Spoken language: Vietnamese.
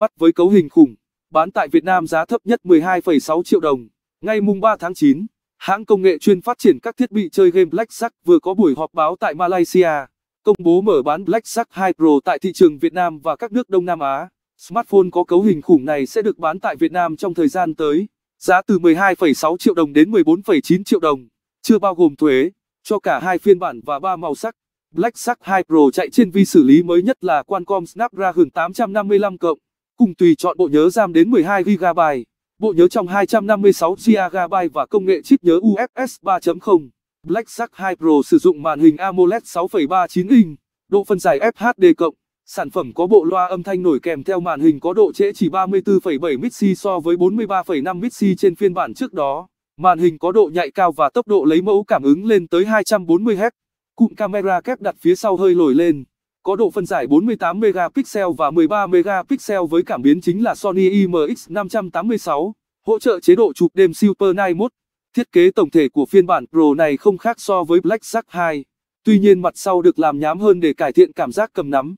Bắt với cấu hình khủng, bán tại Việt Nam giá thấp nhất 12,6 triệu đồng. Ngay mùng 3 tháng 9, hãng công nghệ chuyên phát triển các thiết bị chơi game Black Shark vừa có buổi họp báo tại Malaysia, công bố mở bán Black Shark 2 Pro tại thị trường Việt Nam và các nước Đông Nam Á. Smartphone có cấu hình khủng này sẽ được bán tại Việt Nam trong thời gian tới, giá từ 12,6 triệu đồng đến 14,9 triệu đồng, chưa bao gồm thuế, cho cả hai phiên bản và ba màu sắc. Black Shark 2 Pro chạy trên vi xử lý mới nhất là Qualcomm Snapdragon 855 cộng Cùng tùy chọn bộ nhớ RAM đến 12GB, bộ nhớ trong 256GB và công nghệ chip nhớ UFS 3.0. Black Shark 2 Pro sử dụng màn hình AMOLED 6.39 inch, độ phân giải FHD+, sản phẩm có bộ loa âm thanh nổi kèm theo màn hình có độ trễ chỉ 34 7 mixi so với 43 5 mixi trên phiên bản trước đó. Màn hình có độ nhạy cao và tốc độ lấy mẫu cảm ứng lên tới 240Hz. Cụm camera kép đặt phía sau hơi lồi lên có độ phân giải 48 megapixel và 13 megapixel với cảm biến chính là Sony IMX586, hỗ trợ chế độ chụp đêm Super Night Mode. Thiết kế tổng thể của phiên bản Pro này không khác so với Black Shark 2, tuy nhiên mặt sau được làm nhám hơn để cải thiện cảm giác cầm nắm.